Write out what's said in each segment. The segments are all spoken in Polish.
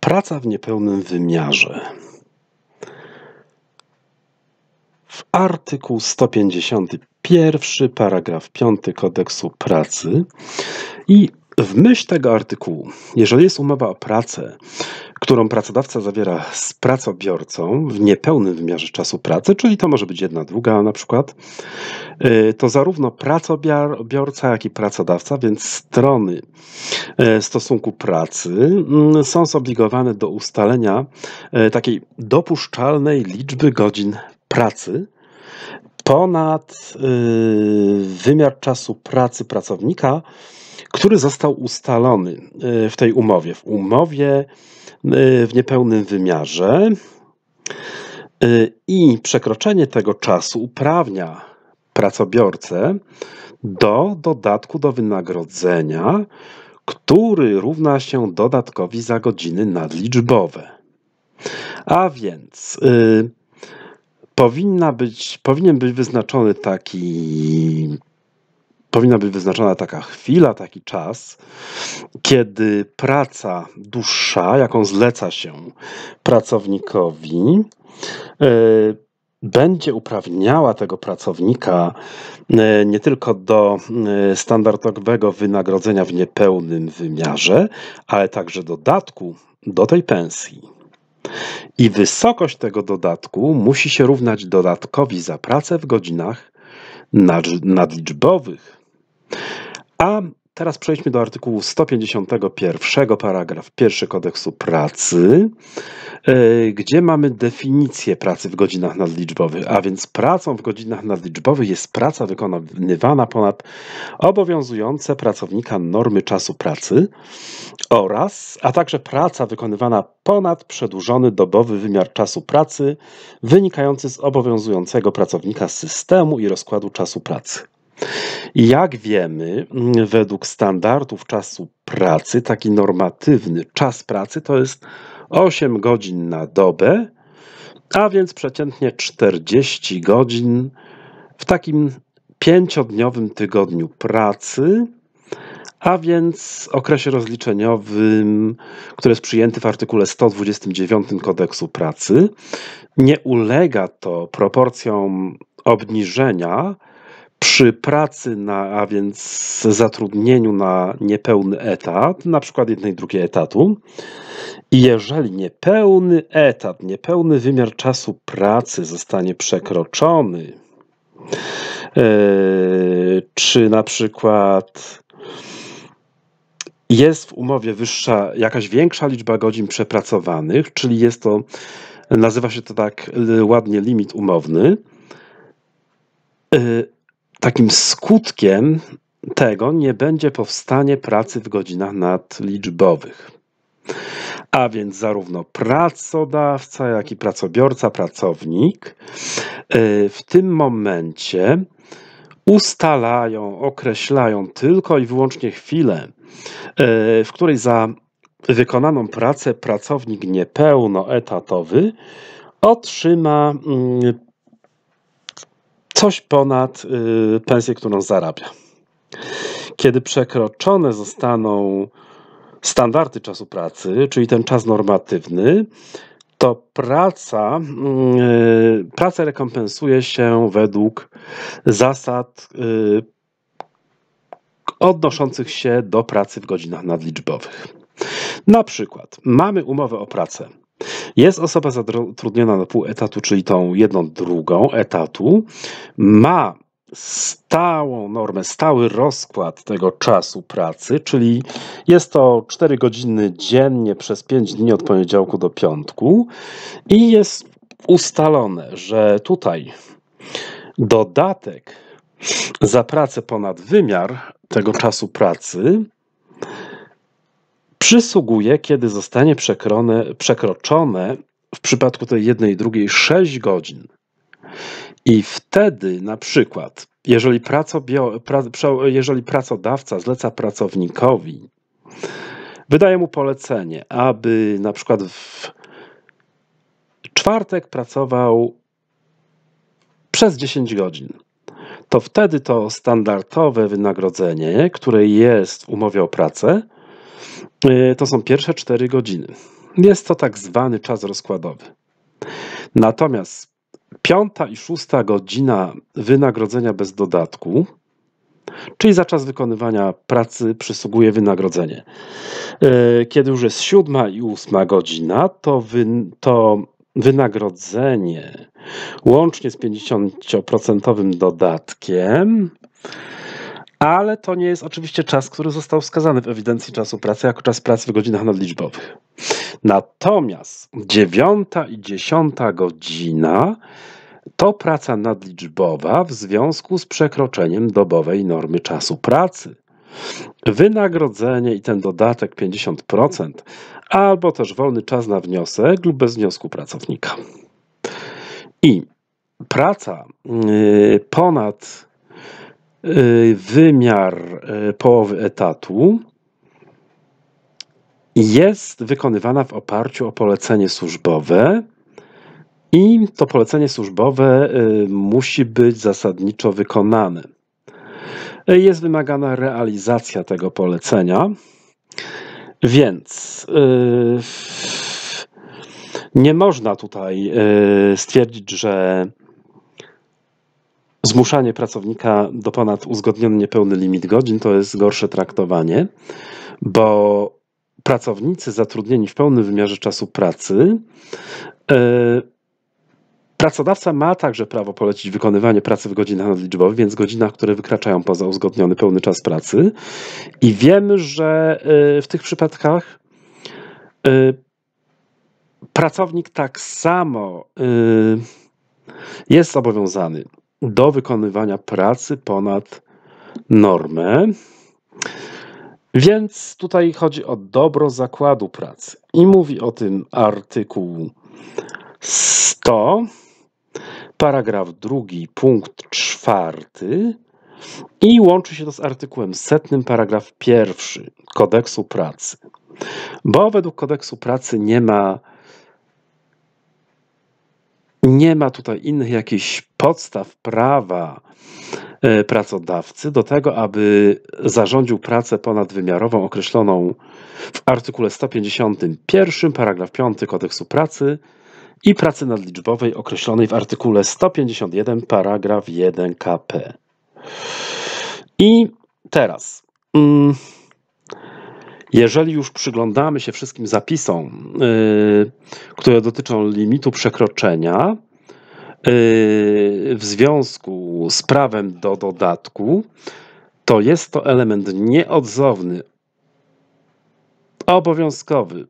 Praca w niepełnym wymiarze. W artykuł 151, paragraf 5 kodeksu pracy i w myśl tego artykułu, jeżeli jest umowa o pracę, którą pracodawca zawiera z pracobiorcą w niepełnym wymiarze czasu pracy, czyli to może być jedna, druga na przykład, y, to zarówno pracobiorca, jak i pracodawca, więc strony y, stosunku pracy mm, są zobligowane do ustalenia y, takiej dopuszczalnej liczby godzin pracy ponad wymiar czasu pracy pracownika który został ustalony e, w tej umowie. W umowie e, w niepełnym wymiarze e, i przekroczenie tego czasu uprawnia pracobiorcę do dodatku do wynagrodzenia, który równa się dodatkowi za godziny nadliczbowe. A więc powinna być, powinien być wyznaczony taki powinna być wyznaczona taka chwila, taki czas, kiedy praca dłuższa, jaką zleca się pracownikowi, e, będzie uprawniała tego pracownika e, nie tylko do e, standardowego wynagrodzenia w niepełnym wymiarze, ale także dodatku do tej pensji. I wysokość tego dodatku musi się równać dodatkowi za pracę w godzinach nadliczbowych. A teraz przejdźmy do artykułu 151, paragraf 1 kodeksu pracy, e, gdzie mamy definicję pracy w godzinach nadliczbowych. A więc pracą w godzinach nadliczbowych jest praca wykonywana ponad obowiązujące pracownika normy czasu pracy oraz, a także praca wykonywana ponad przedłużony dobowy wymiar czasu pracy wynikający z obowiązującego pracownika systemu i rozkładu czasu pracy. Jak wiemy, według standardów czasu pracy, taki normatywny czas pracy to jest 8 godzin na dobę, a więc przeciętnie 40 godzin w takim pięciodniowym tygodniu pracy, a więc okresie rozliczeniowym, który jest przyjęty w artykule 129 kodeksu pracy. Nie ulega to proporcjom obniżenia przy pracy, na, a więc zatrudnieniu na niepełny etat, na przykład jednej drugiej etatu, i jeżeli niepełny etat, niepełny wymiar czasu pracy zostanie przekroczony, e, czy na przykład jest w umowie wyższa, jakaś większa liczba godzin przepracowanych, czyli jest to, nazywa się to tak ładnie limit umowny, e, takim skutkiem tego nie będzie powstanie pracy w godzinach nadliczbowych. A więc zarówno pracodawca, jak i pracobiorca, pracownik y, w tym momencie ustalają, określają tylko i wyłącznie chwilę, y, w której za wykonaną pracę pracownik niepełnoetatowy otrzyma mm, coś ponad y, pensję, którą zarabia. Kiedy przekroczone zostaną standardy czasu pracy, czyli ten czas normatywny, to praca, y, praca rekompensuje się według zasad y, odnoszących się do pracy w godzinach nadliczbowych. Na przykład mamy umowę o pracę jest osoba zatrudniona na pół etatu, czyli tą jedną drugą etatu, ma stałą normę, stały rozkład tego czasu pracy, czyli jest to 4 godziny dziennie przez 5 dni od poniedziałku do piątku i jest ustalone, że tutaj dodatek za pracę ponad wymiar tego czasu pracy przysługuje, kiedy zostanie przekroczone w przypadku tej jednej i drugiej 6 godzin. I wtedy na przykład, jeżeli, pracobio, pra, jeżeli pracodawca zleca pracownikowi, wydaje mu polecenie, aby na przykład w czwartek pracował przez 10 godzin, to wtedy to standardowe wynagrodzenie, które jest w umowie o pracę, Y, to są pierwsze 4 godziny. Jest to tak zwany czas rozkładowy. Natomiast piąta i szósta godzina wynagrodzenia bez dodatku, czyli za czas wykonywania pracy przysługuje wynagrodzenie. Y, kiedy już jest siódma i ósma godzina, to, wy, to wynagrodzenie łącznie z 50% dodatkiem ale to nie jest oczywiście czas, który został wskazany w ewidencji czasu pracy jako czas pracy w godzinach nadliczbowych. Natomiast dziewiąta i dziesiąta godzina to praca nadliczbowa w związku z przekroczeniem dobowej normy czasu pracy. Wynagrodzenie i ten dodatek 50%, albo też wolny czas na wniosek lub bez wniosku pracownika. I praca yy, ponad Y, wymiar y, połowy etatu jest wykonywana w oparciu o polecenie służbowe. I to polecenie służbowe y, musi być zasadniczo wykonane. Jest wymagana realizacja tego polecenia, więc nie można tutaj stwierdzić, że Zmuszanie pracownika do ponad uzgodniony niepełny limit godzin to jest gorsze traktowanie, bo pracownicy zatrudnieni w pełnym wymiarze czasu pracy. E, pracodawca ma także prawo polecić wykonywanie pracy w godzinach nadliczbowych, więc godzinach, które wykraczają poza uzgodniony pełny czas pracy. I wiemy, że e, w tych przypadkach e, pracownik tak samo jest zobowiązany do wykonywania pracy ponad normę. Więc tutaj chodzi o dobro zakładu pracy. I mówi o tym artykuł 100, paragraf drugi, punkt czwarty. I łączy się to z artykułem setnym, paragraf pierwszy kodeksu pracy. Bo według kodeksu pracy nie ma nie ma tutaj innych jakichś podstaw prawa e, pracodawcy do tego, aby zarządził pracę ponadwymiarową określoną w artykule 151 paragraf 5 kodeksu pracy i pracy nadliczbowej określonej w artykule 151 paragraf 1 KP. I teraz. Mm, jeżeli już przyglądamy się wszystkim zapisom, y, które dotyczą limitu przekroczenia, y, w związku z prawem do dodatku, to jest to element nieodzowny, obowiązkowy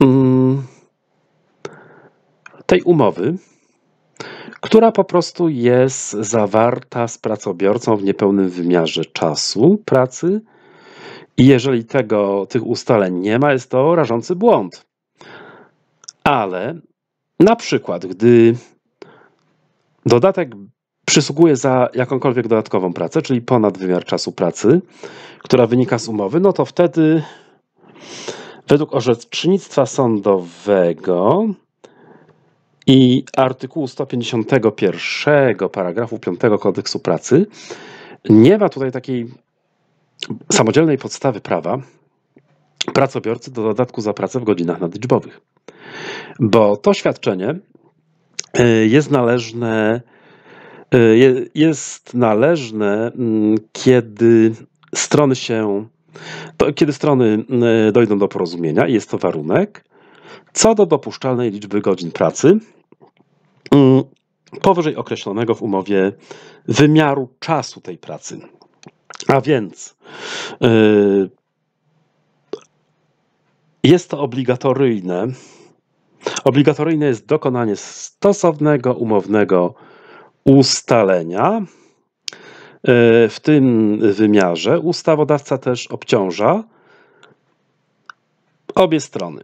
mm, tej umowy, która po prostu jest zawarta z pracobiorcą w niepełnym wymiarze czasu pracy i jeżeli tego, tych ustaleń nie ma, jest to rażący błąd. Ale na przykład, gdy dodatek przysługuje za jakąkolwiek dodatkową pracę, czyli ponad wymiar czasu pracy, która wynika z umowy, no to wtedy według orzecznictwa sądowego i artykułu 151 paragrafu 5 kodeksu pracy nie ma tutaj takiej samodzielnej podstawy prawa pracobiorcy do dodatku za pracę w godzinach nadliczbowych. Bo to świadczenie y, jest należne, y, jest należne mm, kiedy strony się, kiedy strony y, dojdą do porozumienia i jest to warunek, co do dopuszczalnej liczby godzin pracy mm, powyżej określonego w umowie wymiaru czasu tej pracy. A więc y, jest to obligatoryjne. Obligatoryjne jest dokonanie stosownego umownego ustalenia. Y, w tym wymiarze ustawodawca też obciąża obie strony.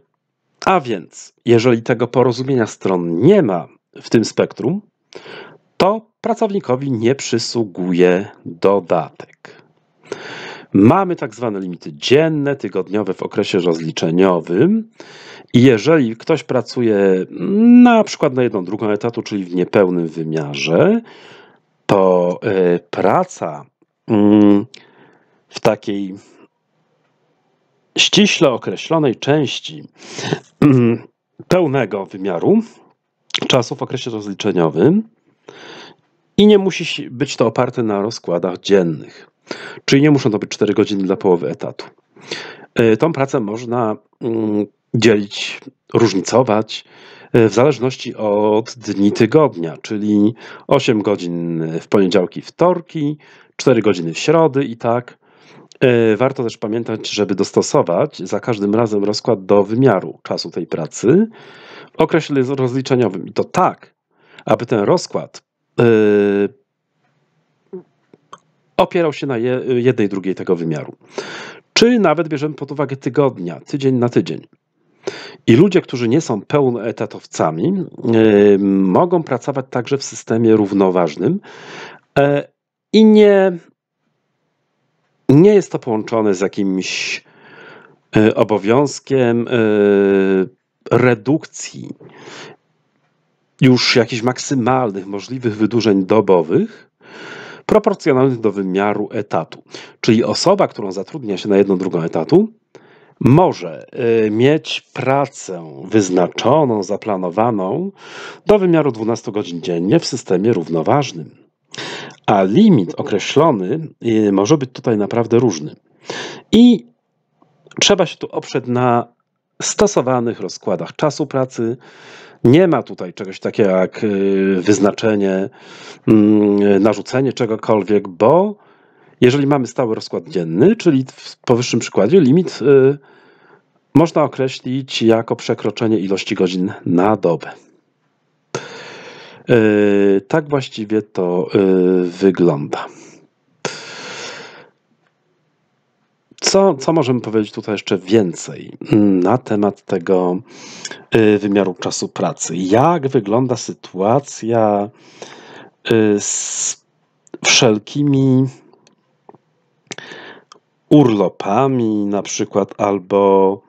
A więc, jeżeli tego porozumienia stron nie ma w tym spektrum, to pracownikowi nie przysługuje dodatek. Mamy tak zwane limity dzienne, tygodniowe w okresie rozliczeniowym. I jeżeli ktoś pracuje mm, na przykład na jedną drugą etatu, czyli w niepełnym wymiarze, to e, praca mm, w takiej ściśle określonej części mm, pełnego wymiaru czasu w okresie rozliczeniowym i nie musi być to oparte na rozkładach dziennych. Czyli nie muszą to być 4 godziny dla połowy etatu. E, tą pracę można mm, dzielić, różnicować e, w zależności od dni tygodnia, czyli 8 godzin w poniedziałki, wtorki, 4 godziny w środy i tak. E, warto też pamiętać, żeby dostosować za każdym razem rozkład do wymiaru czasu tej pracy w okresie rozliczeniowym. I to tak, aby ten rozkład opierał się na jednej, drugiej tego wymiaru. Czy nawet bierzemy pod uwagę tygodnia, tydzień na tydzień. I ludzie, którzy nie są pełnoetatowcami, mogą pracować także w systemie równoważnym e, i nie, nie jest to połączone z jakimś e, obowiązkiem e, redukcji już jakichś maksymalnych możliwych wydłużeń dobowych, proporcjonalnych do wymiaru etatu. Czyli osoba, którą zatrudnia się na jedną drugą etatu, może y, mieć pracę wyznaczoną, zaplanowaną do wymiaru 12 godzin dziennie w systemie równoważnym. A limit określony y, może być tutaj naprawdę różny. I trzeba się tu oprzeć na stosowanych rozkładach czasu pracy, nie ma tutaj czegoś takiego jak y, wyznaczenie, mm, y, narzucenie czegokolwiek, bo jeżeli mamy stały rozkład dzienny, czyli w powyższym przykładzie limit y, można określić jako przekroczenie ilości godzin na dobę. Tak właściwie to wygląda. Co, co możemy powiedzieć tutaj jeszcze więcej na temat tego y, wymiaru czasu pracy? Jak wygląda sytuacja y, z wszelkimi urlopami, na przykład, albo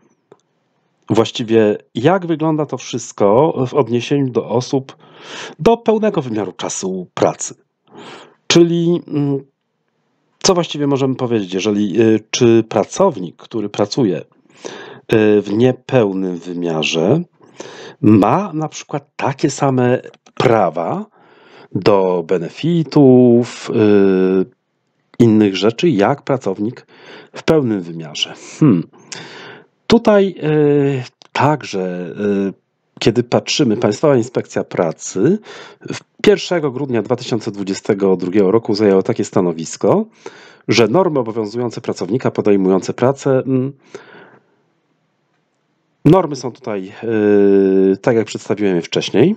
właściwie jak wygląda to wszystko w odniesieniu do osób do pełnego wymiaru czasu pracy? Czyli mm, co właściwie możemy powiedzieć, jeżeli y, czy pracownik, który pracuje y, w niepełnym wymiarze, ma na przykład takie same prawa do benefitów, y, innych rzeczy, jak pracownik w pełnym wymiarze. Hmm. Tutaj także kiedy patrzymy, Państwowa Inspekcja Pracy 1 grudnia 2022 roku zajęła takie stanowisko, że normy obowiązujące pracownika podejmujące pracę. Mm, normy są tutaj, y, tak jak przedstawiłem je wcześniej,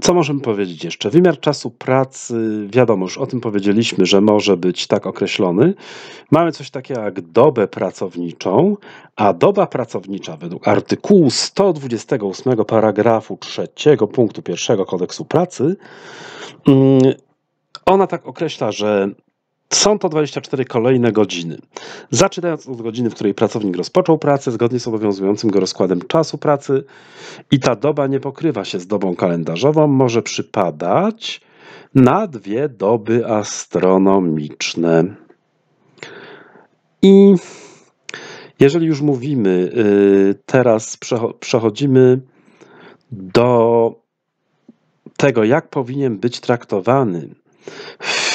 co możemy powiedzieć jeszcze? Wymiar czasu pracy, wiadomo, już o tym powiedzieliśmy, że może być tak określony. Mamy coś takiego jak dobę pracowniczą, a doba pracownicza według artykułu 128 paragrafu 3 punktu 1 kodeksu pracy, mm, ona tak określa, że są to 24 kolejne godziny. Zaczynając od godziny, w której pracownik rozpoczął pracę, zgodnie z obowiązującym go rozkładem czasu pracy, i ta doba nie pokrywa się z dobą kalendarzową, może przypadać na dwie doby astronomiczne. I jeżeli już mówimy, y, teraz przechodzimy do tego, jak powinien być traktowany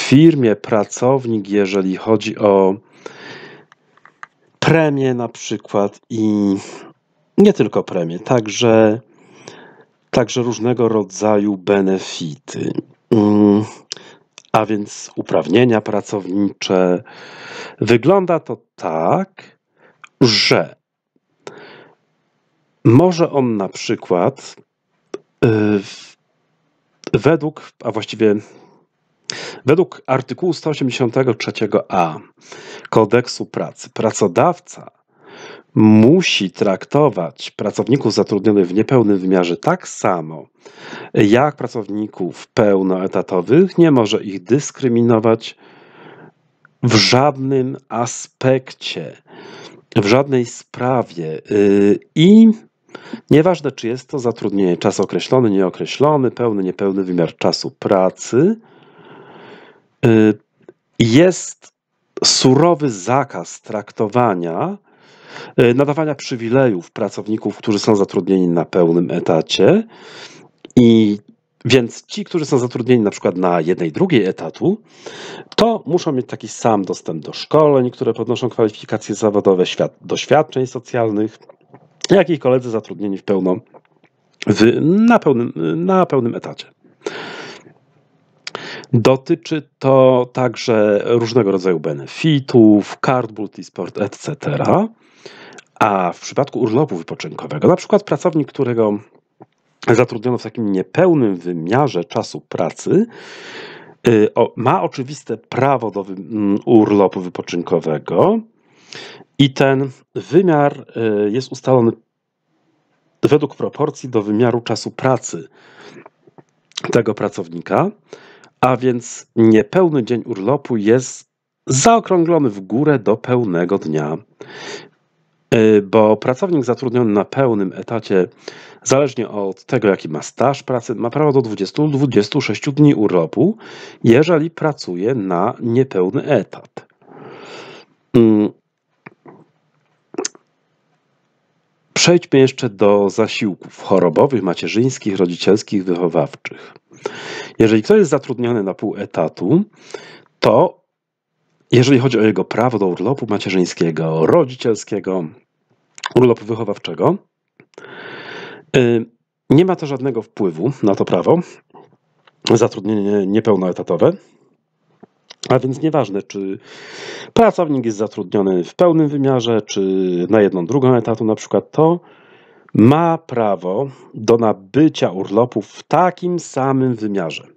firmie pracownik, jeżeli chodzi o premie na przykład i nie tylko premie, także, także różnego rodzaju benefity. Mm. A więc uprawnienia pracownicze. Wygląda to tak, że może on na przykład y, według, a właściwie Według artykułu 183a kodeksu pracy pracodawca musi traktować pracowników zatrudnionych w niepełnym wymiarze tak samo jak pracowników pełnoetatowych, nie może ich dyskryminować w żadnym aspekcie, w żadnej sprawie y, i nieważne czy jest to zatrudnienie czas określony, nieokreślony, pełny, niepełny wymiar czasu pracy, Y, jest surowy zakaz traktowania, y, nadawania przywilejów pracowników, którzy są zatrudnieni na pełnym etacie. I więc ci, którzy są zatrudnieni na przykład na jednej, drugiej etatu, to muszą mieć taki sam dostęp do szkoleń, które podnoszą kwalifikacje zawodowe, świad doświadczeń socjalnych, jak i koledzy zatrudnieni w pełno, w, na, pełnym, na pełnym etacie. Dotyczy to także różnego rodzaju benefitów, kart multisport, etc. A w przypadku urlopu wypoczynkowego, na przykład pracownik, którego zatrudniono w takim niepełnym wymiarze czasu pracy, y, ma oczywiste prawo do mm, urlopu wypoczynkowego i ten wymiar y, jest ustalony według proporcji do wymiaru czasu pracy tego pracownika. A więc niepełny dzień urlopu jest zaokrąglony w górę do pełnego dnia, y, bo pracownik zatrudniony na pełnym etacie, zależnie od tego, jaki ma staż pracy, ma prawo do 20-26 dni urlopu, jeżeli pracuje na niepełny etat. Mm. Przejdźmy jeszcze do zasiłków chorobowych, macierzyńskich, rodzicielskich, wychowawczych. Jeżeli ktoś jest zatrudniony na pół etatu, to jeżeli chodzi o jego prawo do urlopu macierzyńskiego, rodzicielskiego, urlopu wychowawczego, y, nie ma to żadnego wpływu na to prawo, zatrudnienie niepełnoetatowe. A więc nieważne, czy pracownik jest zatrudniony w pełnym wymiarze, czy na jedną drugą etatu na przykład, to ma prawo do nabycia urlopu w takim samym wymiarze,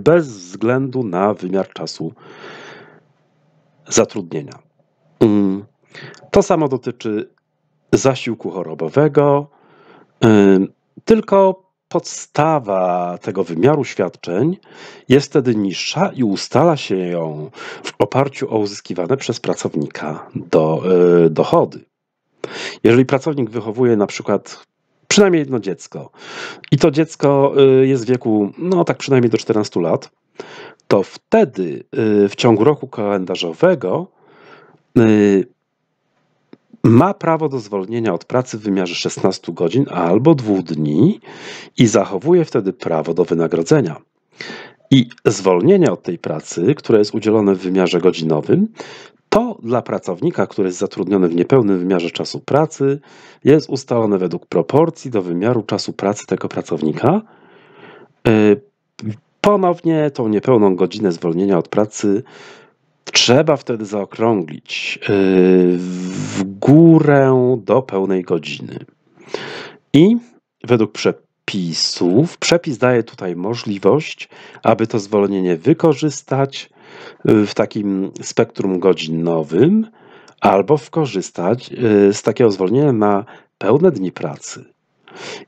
bez względu na wymiar czasu zatrudnienia. Mm. To samo dotyczy zasiłku chorobowego, tylko podstawa tego wymiaru świadczeń jest wtedy niższa i ustala się ją w oparciu o uzyskiwane przez pracownika do, y, dochody. Jeżeli pracownik wychowuje na przykład przynajmniej jedno dziecko i to dziecko y, jest w wieku, no tak przynajmniej do 14 lat, to wtedy y, w ciągu roku kalendarzowego y, ma prawo do zwolnienia od pracy w wymiarze 16 godzin albo 2 dni i zachowuje wtedy prawo do wynagrodzenia. I zwolnienie od tej pracy, które jest udzielone w wymiarze godzinowym, to dla pracownika, który jest zatrudniony w niepełnym wymiarze czasu pracy, jest ustalone według proporcji do wymiaru czasu pracy tego pracownika. Y, ponownie tą niepełną godzinę zwolnienia od pracy trzeba wtedy zaokrąglić y, w górę do pełnej godziny. I według przepisów, przepis daje tutaj możliwość, aby to zwolnienie wykorzystać w takim spektrum godzinowym, albo skorzystać y, z takiego zwolnienia na pełne dni pracy.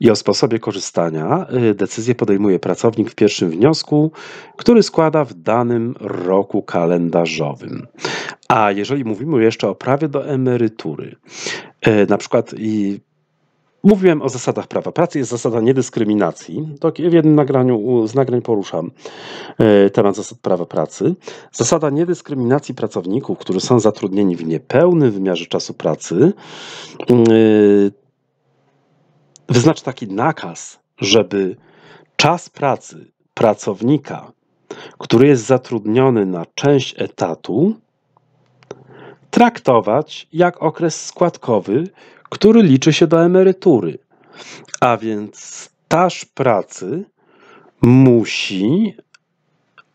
I o sposobie korzystania y, decyzję podejmuje pracownik w pierwszym wniosku, który składa w danym roku kalendarzowym. A jeżeli mówimy jeszcze o prawie do emerytury, y, na przykład i Mówiłem o zasadach prawa pracy, jest zasada niedyskryminacji. To w jednym nagraniu z nagrań poruszam e, temat zasad prawa pracy. Zasada niedyskryminacji pracowników, którzy są zatrudnieni w niepełnym wymiarze czasu pracy, e, wyznacza taki nakaz, żeby czas pracy pracownika, który jest zatrudniony na część etatu, traktować jak okres składkowy, który liczy się do emerytury. A więc staż pracy musi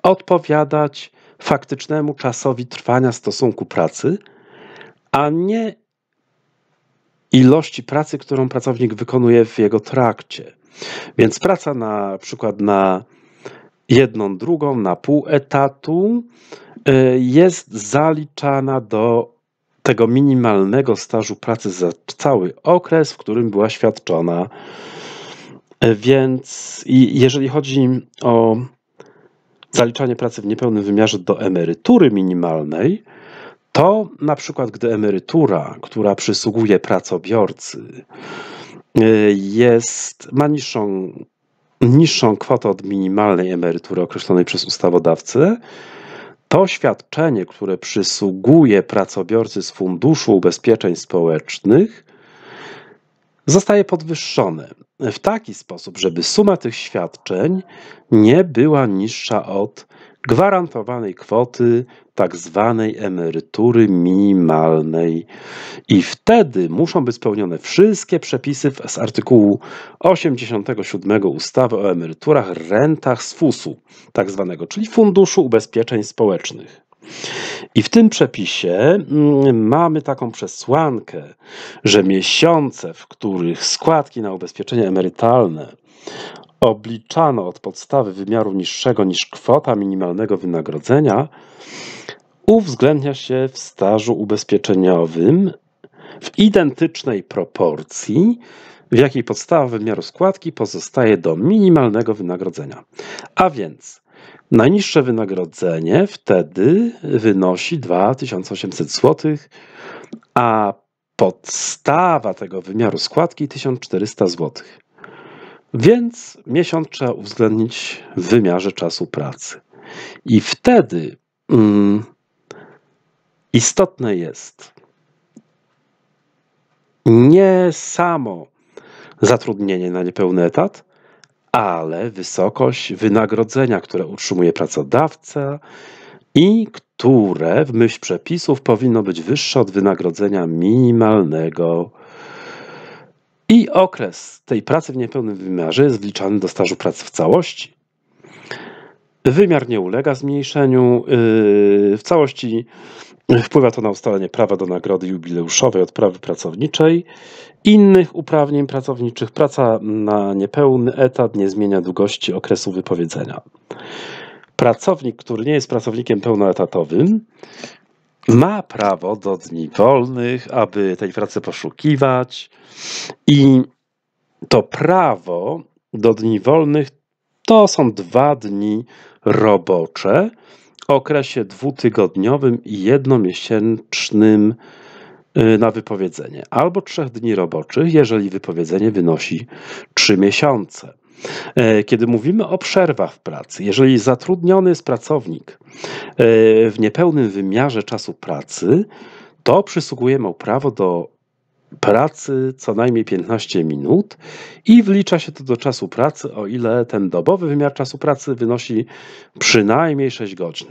odpowiadać faktycznemu czasowi trwania stosunku pracy, a nie ilości pracy, którą pracownik wykonuje w jego trakcie. Więc praca na przykład na jedną drugą, na pół etatu y, jest zaliczana do tego minimalnego stażu pracy za cały okres, w którym była świadczona. Więc jeżeli chodzi o zaliczanie pracy w niepełnym wymiarze do emerytury minimalnej, to na przykład gdy emerytura, która przysługuje pracobiorcy, y, jest, ma niższą, niższą kwotę od minimalnej emerytury określonej przez ustawodawcę, to świadczenie, które przysługuje pracobiorcy z Funduszu Ubezpieczeń Społecznych, zostaje podwyższone w taki sposób, żeby suma tych świadczeń nie była niższa od gwarantowanej kwoty tak zwanej emerytury minimalnej. I wtedy muszą być spełnione wszystkie przepisy z artykułu 87 ustawy o emeryturach, rentach z FUS-u, tak zwanego, czyli Funduszu Ubezpieczeń Społecznych. I w tym przepisie mm, mamy taką przesłankę, że miesiące, w których składki na ubezpieczenia emerytalne obliczano od podstawy wymiaru niższego niż kwota minimalnego wynagrodzenia, uwzględnia się w stażu ubezpieczeniowym w identycznej proporcji, w jakiej podstawa wymiaru składki pozostaje do minimalnego wynagrodzenia. A więc najniższe wynagrodzenie wtedy wynosi 2800 zł, a podstawa tego wymiaru składki 1400 zł. Więc miesiąc trzeba uwzględnić w wymiarze czasu pracy. I wtedy mm, istotne jest nie samo zatrudnienie na niepełny etat, ale wysokość wynagrodzenia, które utrzymuje pracodawca i które w myśl przepisów powinno być wyższe od wynagrodzenia minimalnego i okres tej pracy w niepełnym wymiarze jest wliczany do stażu pracy w całości. Wymiar nie ulega zmniejszeniu. Yy, w całości wpływa to na ustalenie prawa do nagrody jubileuszowej odprawy pracowniczej, innych uprawnień pracowniczych. Praca na niepełny etat nie zmienia długości okresu wypowiedzenia. Pracownik, który nie jest pracownikiem pełnoetatowym, ma prawo do dni wolnych, aby tej pracy poszukiwać i to prawo do dni wolnych to są dwa dni robocze w okresie dwutygodniowym i jednomiesięcznym y, na wypowiedzenie, albo trzech dni roboczych, jeżeli wypowiedzenie wynosi trzy miesiące. E, kiedy mówimy o przerwach w pracy, jeżeli zatrudniony jest pracownik e, w niepełnym wymiarze czasu pracy, to przysługuje mu prawo do pracy co najmniej 15 minut i wlicza się to do czasu pracy, o ile ten dobowy wymiar czasu pracy wynosi przynajmniej 6 godzin.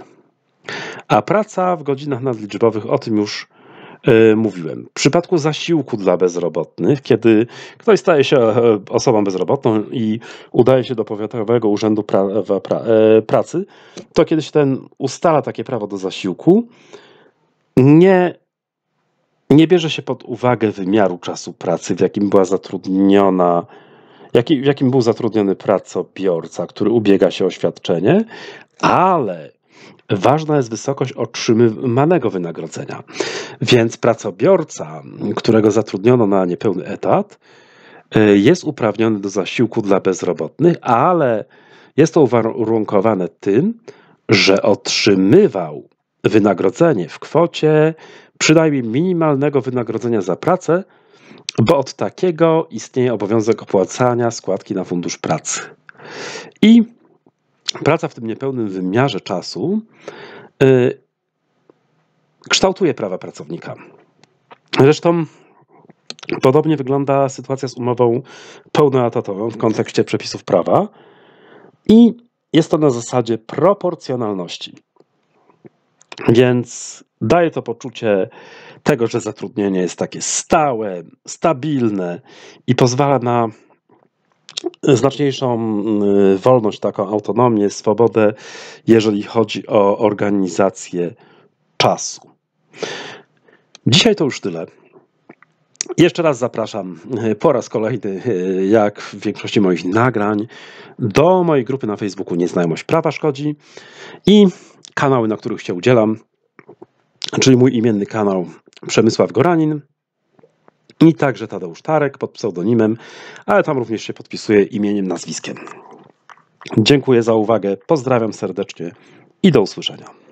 A praca w godzinach nadliczbowych, o tym już E, mówiłem. W przypadku zasiłku dla bezrobotnych, kiedy ktoś staje się e, osobą bezrobotną i udaje się do Powiatowego Urzędu pra, e, Pracy, to kiedy się ten ustala takie prawo do zasiłku, nie, nie bierze się pod uwagę wymiaru czasu pracy, w jakim była zatrudniona w jakim był zatrudniony pracobiorca, który ubiega się o świadczenie, ale Ważna jest wysokość otrzymywanego wynagrodzenia. Więc pracobiorca, którego zatrudniono na niepełny etat, y, jest uprawniony do zasiłku dla bezrobotnych, ale jest to uwarunkowane tym, że otrzymywał wynagrodzenie w kwocie przynajmniej minimalnego wynagrodzenia za pracę, bo od takiego istnieje obowiązek opłacania składki na fundusz pracy. I praca w tym niepełnym wymiarze czasu y, kształtuje prawa pracownika. Zresztą podobnie wygląda sytuacja z umową pełnoetatową w kontekście przepisów prawa i jest to na zasadzie proporcjonalności. Więc daje to poczucie tego, że zatrudnienie jest takie stałe, stabilne i pozwala na znaczniejszą mm, wolność, taką autonomię, swobodę, jeżeli chodzi o organizację czasu. Dzisiaj to już tyle. Jeszcze raz zapraszam e, po raz kolejny, e, jak w większości moich nagrań, do mojej grupy na Facebooku Nieznajomość Prawa Szkodzi i kanały, na których się udzielam, czyli mój imienny kanał Przemysław Goranin i także Tadeusz Tarek pod pseudonimem, ale tam również się podpisuje imieniem, nazwiskiem. Dziękuję za uwagę, pozdrawiam serdecznie i do usłyszenia.